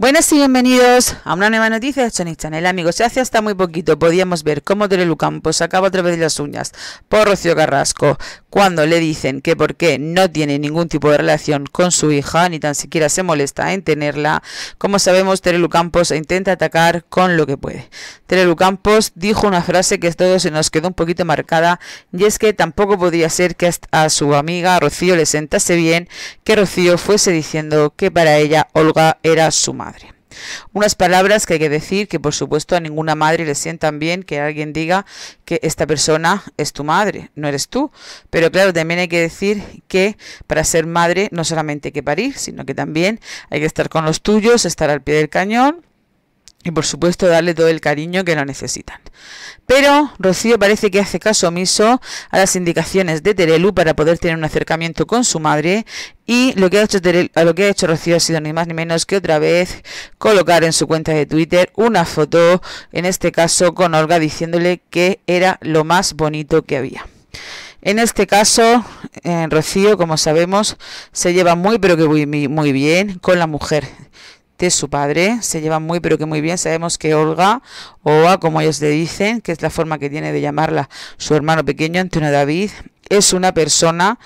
Buenas y bienvenidos a una nueva noticia de Sonic Channel. Amigos, hace hasta muy poquito podíamos ver cómo Terelu Campos sacaba otra vez las uñas por Rocío Carrasco cuando le dicen que porque no tiene ningún tipo de relación con su hija, ni tan siquiera se molesta en tenerla. Como sabemos, Terelu Campos intenta atacar con lo que puede. Terelu Campos dijo una frase que todos se nos quedó un poquito marcada y es que tampoco podía ser que a su amiga Rocío le sentase bien que Rocío fuese diciendo que para ella Olga era su madre. Unas palabras que hay que decir que por supuesto a ninguna madre le sientan bien que alguien diga que esta persona es tu madre, no eres tú. Pero claro, también hay que decir que para ser madre no solamente hay que parir, sino que también hay que estar con los tuyos, estar al pie del cañón y por supuesto darle todo el cariño que lo necesitan. Pero Rocío parece que hace caso omiso a las indicaciones de Terelu para poder tener un acercamiento con su madre y lo que ha hecho a lo que ha hecho Rocío ha sido ni más ni menos que otra vez colocar en su cuenta de Twitter una foto, en este caso con Olga diciéndole que era lo más bonito que había. En este caso, eh, Rocío, como sabemos, se lleva muy pero que muy, muy bien con la mujer de su padre. Se lleva muy pero que muy bien. Sabemos que Olga, Oa, como ellos le dicen, que es la forma que tiene de llamarla su hermano pequeño, Antonio David, es una persona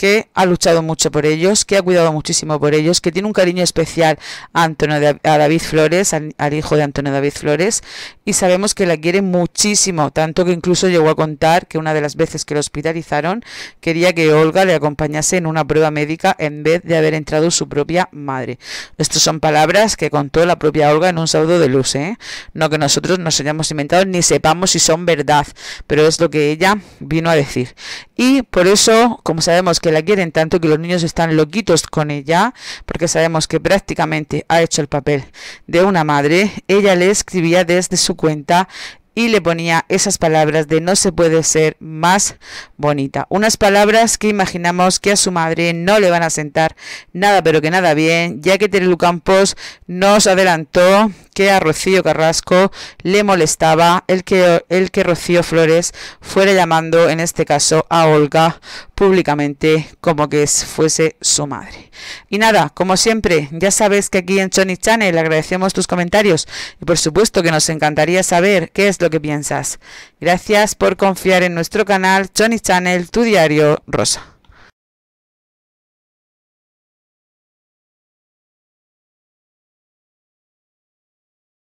que ha luchado mucho por ellos, que ha cuidado muchísimo por ellos, que tiene un cariño especial a, Antonio a David Flores, al, hijo de Antonio David Flores, y sabemos que la quiere muchísimo, tanto que incluso llegó a contar que una de las veces que lo hospitalizaron quería que Olga le acompañase en una prueba médica en vez de haber entrado su propia madre. Estas son palabras que contó la propia Olga en un saludo de luz, ¿eh? no que nosotros nos hayamos inventado ni sepamos si son verdad, pero es lo que ella vino a decir. Y por eso, como sabemos que la quieren tanto que los niños están loquitos con ella, porque sabemos que prácticamente ha hecho el papel de una madre. Ella le escribía desde su cuenta y le ponía esas palabras de no se puede ser más bonita. Unas palabras que imaginamos que a su madre no le van a sentar nada, pero que nada bien, ya que Terelu Campos nos adelantó que a Rocío Carrasco le molestaba el que, el que Rocío Flores fuera llamando, en este caso, a Olga públicamente como que fuese su madre. Y nada, como siempre, ya sabes que aquí en Johnny Channel agradecemos tus comentarios y por supuesto que nos encantaría saber qué es lo que piensas. Gracias por confiar en nuestro canal Johnny Channel, tu diario rosa.